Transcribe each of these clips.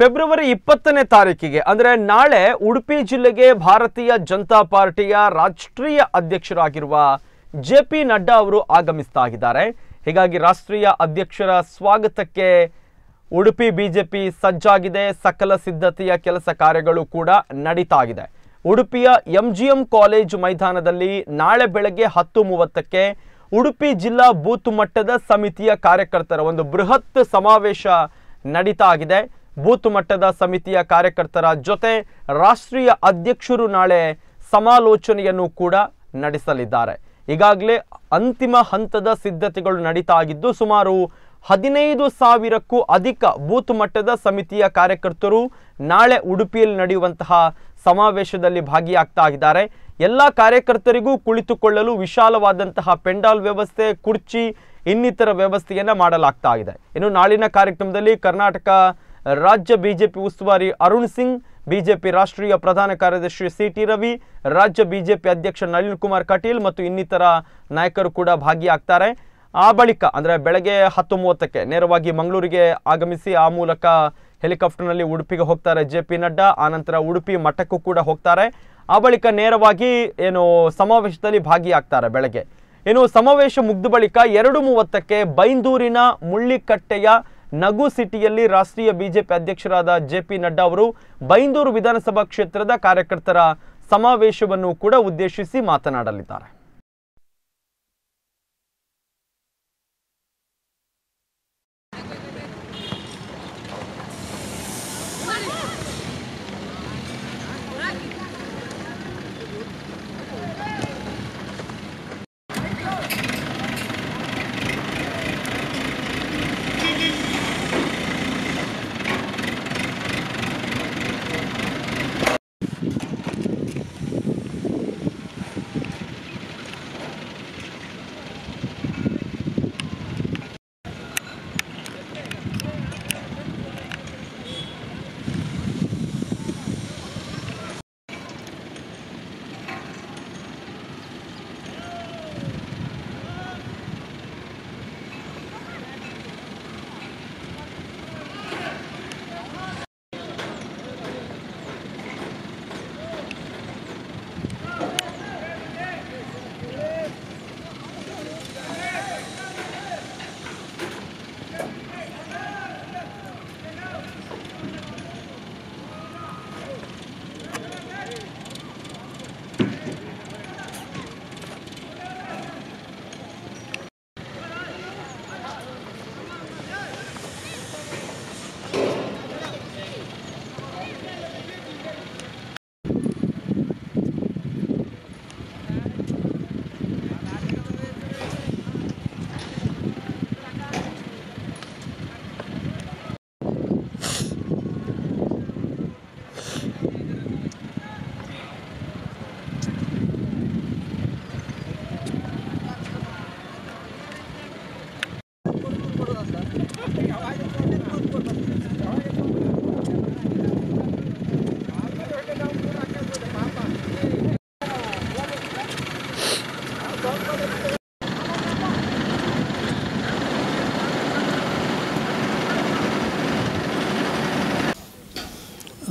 February ಇಪ್ಪತ್ತನೇ ತಾರೀಕಿಗೆ ಅಂದರೆ ನಾಳೆ ಉಡುಪಿ ಜಿಲ್ಲೆಗೆ ಭಾರತೀಯ ಜನತಾ ಪಾರ್ಟಿಯ ರಾಷ್ಟ್ರೀಯ ಅಧ್ಯಕ್ಷರಾಗಿರುವ ಜೆ ಪಿ ನಡ್ಡಾ ಅವರು ಆಗಮಿಸ್ತಾ ಇದ್ದಾರೆ ಹೀಗಾಗಿ ರಾಷ್ಟ್ರೀಯ ಅಧ್ಯಕ್ಷರ ಸ್ವಾಗತಕ್ಕೆ ಉಡುಪಿ ಬಿಜೆಪಿ ಸಜ್ಜಾಗಿದೆ ಸಕಲ ಸಿದ್ಧತೆಯ ಕೆಲಸ ಕಾರ್ಯಗಳು ಕೂಡ ನಡೀತಾ ಇದೆ ಉಡುಪಿಯ ಎಂ ಕಾಲೇಜು ಮೈದಾನದಲ್ಲಿ ನಾಳೆ ಬೆಳಗ್ಗೆ ಹತ್ತು ಮೂವತ್ತಕ್ಕೆ ಉಡುಪಿ ಜಿಲ್ಲಾ ಬೂತ್ ಮಟ್ಟದ ಸಮಿತಿಯ ಕಾರ್ಯಕರ್ತರ ಒಂದು ಬೃಹತ್ ಸಮಾವೇಶ ನಡೀತಾ ಆಗಿದೆ ಬೂತ್ ಮಟ್ಟದ ಸಮಿತಿಯ ಕಾರ್ಯಕರ್ತರ ಜೊತೆ ರಾಷ್ಟ್ರೀಯ ಅಧ್ಯಕ್ಷರು ನಾಳೆ ಸಮಾಲೋಚನೆಯನ್ನು ಕೂಡ ನಡೆಸಲಿದ್ದಾರೆ ಈಗಾಗಲೇ ಅಂತಿಮ ಹಂತದ ಸಿದ್ಧತೆಗಳು ನಡೀತಾ ಆಗಿದ್ದು ಸುಮಾರು ಹದಿನೈದು ಸಾವಿರಕ್ಕೂ ಅಧಿಕ ಬೂತ್ ಮಟ್ಟದ ಸಮಿತಿಯ ಕಾರ್ಯಕರ್ತರು ನಾಳೆ ಉಡುಪಿಯಲ್ಲಿ ನಡೆಯುವಂತಹ ಸಮಾವೇಶದಲ್ಲಿ ಭಾಗಿಯಾಗ್ತಾ ಇದ್ದಾರೆ ಎಲ್ಲ ಕಾರ್ಯಕರ್ತರಿಗೂ ಕುಳಿತುಕೊಳ್ಳಲು ವಿಶಾಲವಾದಂತಹ ಪೆಂಡಾಲ್ ವ್ಯವಸ್ಥೆ ಕುರ್ಚಿ ಇನ್ನಿತರ ವ್ಯವಸ್ಥೆಯನ್ನು ಮಾಡಲಾಗ್ತಾ ಇದೆ ಇನ್ನು ನಾಳಿನ ಕಾರ್ಯಕ್ರಮದಲ್ಲಿ ಕರ್ನಾಟಕ ರಾಜ್ಯ ಬಿಜೆಪಿ ಉಸ್ತುವಾರಿ ಅರುಣ್ ಸಿಂಗ್ ಬಿಜೆಪಿ ರಾಷ್ಟ್ರೀಯ ಪ್ರಧಾನ ಕಾರ್ಯದರ್ಶಿ ಸಿ ಟಿ ರವಿ ರಾಜ್ಯ ಬಿಜೆಪಿ ಅಧ್ಯಕ್ಷ ನಳಿನ್ ಕುಮಾರ್ ಕಟೀಲ್ ಮತ್ತು ಇನ್ನಿತರ ನಾಯಕರು ಕೂಡ ಭಾಗಿಯಾಗ್ತಾರೆ ಆ ಬಳಿಕ ಅಂದರೆ ಬೆಳಗ್ಗೆ ಹತ್ತು ಮೂವತ್ತಕ್ಕೆ ನೇರವಾಗಿ ಮಂಗಳೂರಿಗೆ ಆಗಮಿಸಿ ಆ ಮೂಲಕ ಹೆಲಿಕಾಪ್ಟರ್ನಲ್ಲಿ ಉಡುಪಿಗೆ ಹೋಗ್ತಾರೆ ಜೆ ಪಿ ನಡ್ಡಾ ಆನಂತರ ಉಡುಪಿ ಮಠಕ್ಕೂ ಕೂಡ ಹೋಗ್ತಾರೆ ಆ ಬಳಿಕ ನೇರವಾಗಿ ಏನು ಸಮಾವೇಶದಲ್ಲಿ ಭಾಗಿಯಾಗ್ತಾರೆ ಬೆಳಗ್ಗೆ ಏನು ಸಮಾವೇಶ ಮುಗ್ದ ಬಳಿಕ ಎರಡು ಮೂವತ್ತಕ್ಕೆ ಬೈಂದೂರಿನ ಮುಳ್ಳಿಕಟ್ಟೆಯ ನಗು ಸಿಟಿಯಲ್ಲಿ ರಾಷ್ಟ್ರೀಯ ಬಿಜೆಪಿ ಅಧ್ಯಕ್ಷರಾದ ಜೆ ಪಿ ನಡ್ಡಾ ಅವರು ಬೈಂದೂರು ವಿಧಾನಸಭಾ ಕ್ಷೇತ್ರದ ಕಾರ್ಯಕರ್ತರ ಸಮಾವೇಶವನ್ನು ಕೂಡ ಉದ್ದೇಶಿಸಿ ಮಾತನಾಡಲಿದ್ದಾರೆ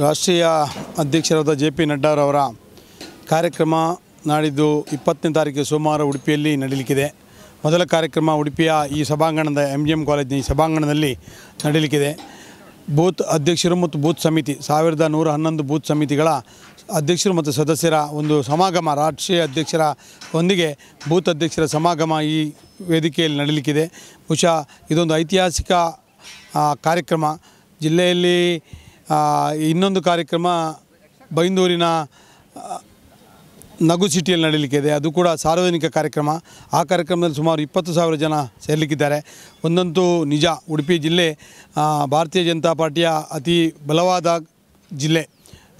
ರಾಷ್ಟ್ರೀಯ ಅಧ್ಯಕ್ಷರಾದ ಜೆ ಪಿ ನಡ್ಡಾರವರ ಕಾರ್ಯಕ್ರಮ ನಾಡಿದ್ದು ಇಪ್ಪತ್ತನೇ ತಾರೀಕು ಸೋಮವಾರ ಉಡುಪಿಯಲ್ಲಿ ನಡೀಲಿಕ್ಕಿದೆ ಮೊದಲ ಕಾರ್ಯಕ್ರಮ ಉಡುಪಿಯ ಈ ಸಭಾಂಗಣದ ಎಮ್ ಜಿ ಎಮ್ ಕಾಲೇಜಿನ ಈ ಸಭಾಂಗಣದಲ್ಲಿ ನಡೀಲಿಕ್ಕಿದೆ ಬೂತ್ ಅಧ್ಯಕ್ಷರು ಮತ್ತು ಬೂತ್ ಸಮಿತಿ ಸಾವಿರದ ನೂರ ಹನ್ನೊಂದು ಬೂತ್ ಸಮಿತಿಗಳ ಅಧ್ಯಕ್ಷರು ಮತ್ತು ಸದಸ್ಯರ ಒಂದು ಸಮಾಗಮ ರಾಷ್ಟ್ರೀಯ ಅಧ್ಯಕ್ಷರ ಒಂದಿಗೆ ಬೂತ್ ಅಧ್ಯಕ್ಷರ ಸಮಾಗಮ ಈ ವೇದಿಕೆಯಲ್ಲಿ ನಡೀಲಿಕ್ಕಿದೆ ಬಹುಶಃ ಇದೊಂದು ಐತಿಹಾಸಿಕ ಕಾರ್ಯಕ್ರಮ ಜಿಲ್ಲೆಯಲ್ಲಿ ಇನ್ನೊಂದು ಕಾರ್ಯಕ್ರಮ ಬೈಂದೂರಿನ ನಗು ಸಿಟಿಯಲ್ಲಿ ನಡೀಲಿಕ್ಕಿದೆ ಅದು ಕೂಡ ಸಾರ್ವಜನಿಕ ಕಾರ್ಯಕ್ರಮ ಆ ಕಾರ್ಯಕ್ರಮದಲ್ಲಿ ಸುಮಾರು ಇಪ್ಪತ್ತು ಸಾವಿರ ಜನ ಸೇರಲಿಕ್ಕಿದ್ದಾರೆ ಒಂದಂತೂ ನಿಜ ಉಡುಪಿ ಜಿಲ್ಲೆ ಭಾರತೀಯ ಜನತಾ ಪಾರ್ಟಿಯ ಅತಿ ಬಲವಾದ ಜಿಲ್ಲೆ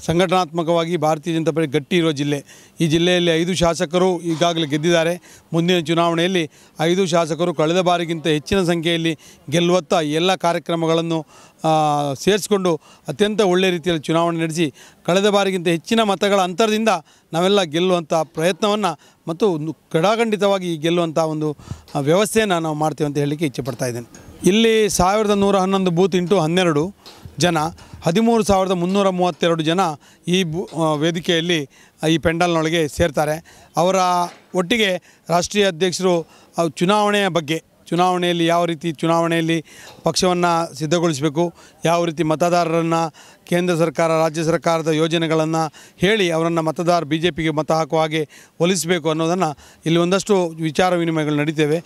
ಸಂಘಟನಾತ್ಮಕವಾಗಿ ಭಾರತೀಯ ಜನತಾ ಪಾರ್ಟಿ ಗಟ್ಟಿ ಇರೋ ಜಿಲ್ಲೆ ಈ ಜಿಲ್ಲೆಯಲ್ಲಿ ಐದು ಶಾಸಕರು ಈಗಾಗಲೇ ಗೆದ್ದಿದ್ದಾರೆ ಮುಂದಿನ ಚುನಾವಣೆಯಲ್ಲಿ ಐದು ಶಾಸಕರು ಕಳೆದ ಬಾರಿಗಿಂತ ಹೆಚ್ಚಿನ ಸಂಖ್ಯೆಯಲ್ಲಿ ಗೆಲ್ಲುವತ್ತ ಎಲ್ಲ ಕಾರ್ಯಕ್ರಮಗಳನ್ನು ಸೇರಿಸಿಕೊಂಡು ಅತ್ಯಂತ ಒಳ್ಳೆಯ ರೀತಿಯಲ್ಲಿ ಚುನಾವಣೆ ನಡೆಸಿ ಕಳೆದ ಬಾರಿಗಿಂತ ಹೆಚ್ಚಿನ ಮತಗಳ ಅಂತರದಿಂದ ನಾವೆಲ್ಲ ಗೆಲ್ಲುವಂಥ ಪ್ರಯತ್ನವನ್ನು ಮತ್ತು ಕಡಾಖಂಡಿತವಾಗಿ ಗೆಲ್ಲುವಂಥ ಒಂದು ವ್ಯವಸ್ಥೆಯನ್ನು ನಾವು ಮಾಡ್ತೀವಿ ಅಂತ ಹೇಳಲಿಕ್ಕೆ ಇಚ್ಛೆ ಪಡ್ತಾಯಿದ್ದೇನೆ ಇದ್ದೇನೆ ಇಲ್ಲಿ ಸಾವಿರದ ನೂರ ಹನ್ನೊಂದು ಬೂತ್ ಇಂಟು ಹನ್ನೆರಡು ಜನ ಹದಿಮೂರು ಸಾವಿರದ ಮುನ್ನೂರ ಮೂವತ್ತೆರಡು ಜನ ಈ ಬು ವೇದಿಕೆಯಲ್ಲಿ ಈ ಪೆಂಡಲ್ನೊಳಗೆ ಸೇರ್ತಾರೆ ಅವರ ಒಟ್ಟಿಗೆ ರಾಷ್ಟ್ರೀಯ ಅಧ್ಯಕ್ಷರು ಚುನಾವಣೆಯ ಬಗ್ಗೆ ಚುನಾವಣೆಯಲ್ಲಿ ಯಾವ ರೀತಿ ಚುನಾವಣೆಯಲ್ಲಿ ಪಕ್ಷವನ್ನು ಸಿದ್ಧಗೊಳಿಸಬೇಕು ಯಾವ ರೀತಿ ಮತದಾರರನ್ನು ಕೇಂದ್ರ ಸರ್ಕಾರ ರಾಜ್ಯ ಸರ್ಕಾರದ ಯೋಜನೆಗಳನ್ನು ಹೇಳಿ ಅವರನ್ನು ಮತದಾರ ಬಿ ಜೆ ಪಿಗೆ ಮತ ಹಾಕುವ ಹಾಗೆ ಒಲಿಸಬೇಕು ಅನ್ನೋದನ್ನು ಇಲ್ಲಿ ಒಂದಷ್ಟು ವಿಚಾರ ವಿನಿಮಯಗಳು ನಡೀತೇವೆ